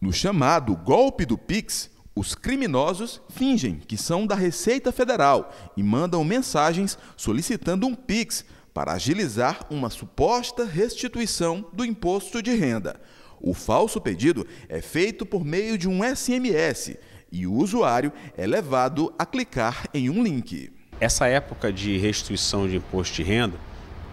No chamado golpe do Pix, os criminosos fingem que são da Receita Federal e mandam mensagens solicitando um Pix para agilizar uma suposta restituição do imposto de renda. O falso pedido é feito por meio de um SMS e o usuário é levado a clicar em um link. Essa época de restituição de imposto de renda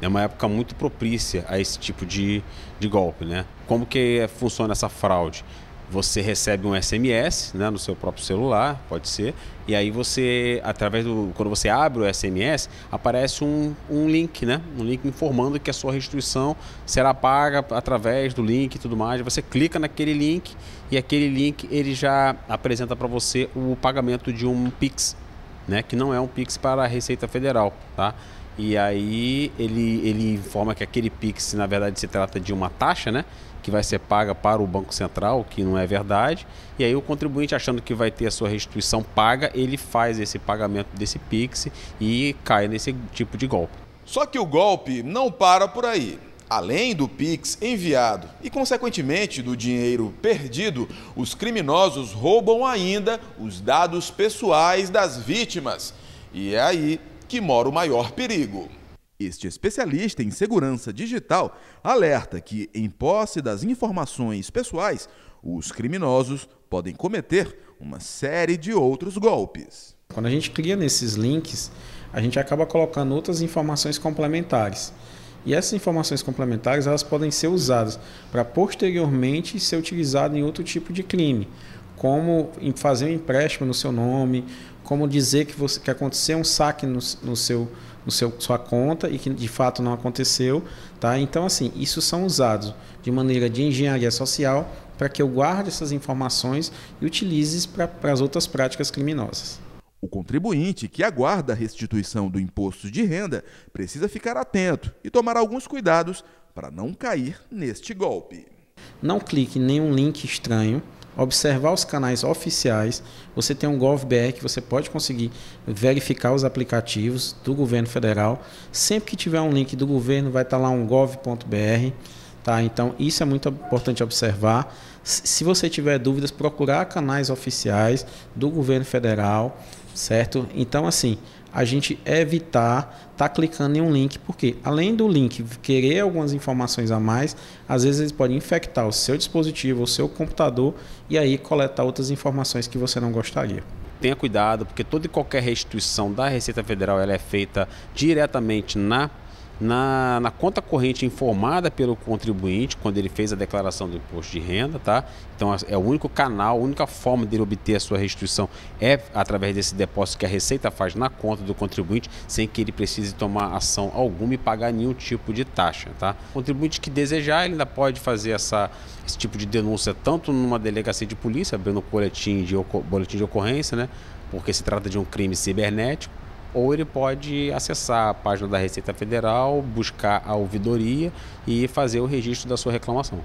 é uma época muito propícia a esse tipo de, de golpe, né? Como que funciona essa fraude? você recebe um SMS né, no seu próprio celular, pode ser, e aí você, através do. Quando você abre o SMS, aparece um, um link, né? Um link informando que a sua restituição será paga através do link e tudo mais. Você clica naquele link e aquele link ele já apresenta para você o pagamento de um Pix, né? Que não é um Pix para a Receita Federal, tá? E aí ele, ele informa que aquele Pix, na verdade, se trata de uma taxa, né? Que vai ser paga para o Banco Central, que não é verdade. E aí o contribuinte, achando que vai ter a sua restituição paga, ele faz esse pagamento desse Pix e cai nesse tipo de golpe. Só que o golpe não para por aí. Além do Pix enviado e, consequentemente, do dinheiro perdido, os criminosos roubam ainda os dados pessoais das vítimas. E é aí que mora o maior perigo. Este especialista em segurança digital alerta que, em posse das informações pessoais, os criminosos podem cometer uma série de outros golpes. Quando a gente cria nesses links, a gente acaba colocando outras informações complementares. E essas informações complementares elas podem ser usadas para posteriormente ser utilizadas em outro tipo de crime, como fazer um empréstimo no seu nome como dizer que, você, que aconteceu um saque no, no seu no seu sua conta e que de fato não aconteceu, tá? Então assim, isso são usados de maneira de engenharia social para que eu guarde essas informações e utilize para as outras práticas criminosas. O contribuinte que aguarda a restituição do imposto de renda precisa ficar atento e tomar alguns cuidados para não cair neste golpe. Não clique em nenhum link estranho, observar os canais oficiais. Você tem um GovBR que você pode conseguir verificar os aplicativos do governo federal. Sempre que tiver um link do governo, vai estar tá lá um gov.br. Tá? Então, isso é muito importante observar. Se você tiver dúvidas, procurar canais oficiais do governo federal, certo? Então, assim, a gente evitar estar tá clicando em um link, porque além do link querer algumas informações a mais, às vezes pode infectar o seu dispositivo, o seu computador e aí coletar outras informações que você não gostaria. Tenha cuidado, porque toda e qualquer restituição da Receita Federal ela é feita diretamente na na, na, conta corrente informada pelo contribuinte quando ele fez a declaração do imposto de renda, tá? Então é o único canal, a única forma dele obter a sua restituição é através desse depósito que a Receita faz na conta do contribuinte, sem que ele precise tomar ação alguma e pagar nenhum tipo de taxa, tá? O contribuinte que desejar, ele ainda pode fazer essa, esse tipo de denúncia tanto numa delegacia de polícia, abrindo boletim de, boletim de ocorrência, né? Porque se trata de um crime cibernético ou ele pode acessar a página da Receita Federal, buscar a ouvidoria e fazer o registro da sua reclamação.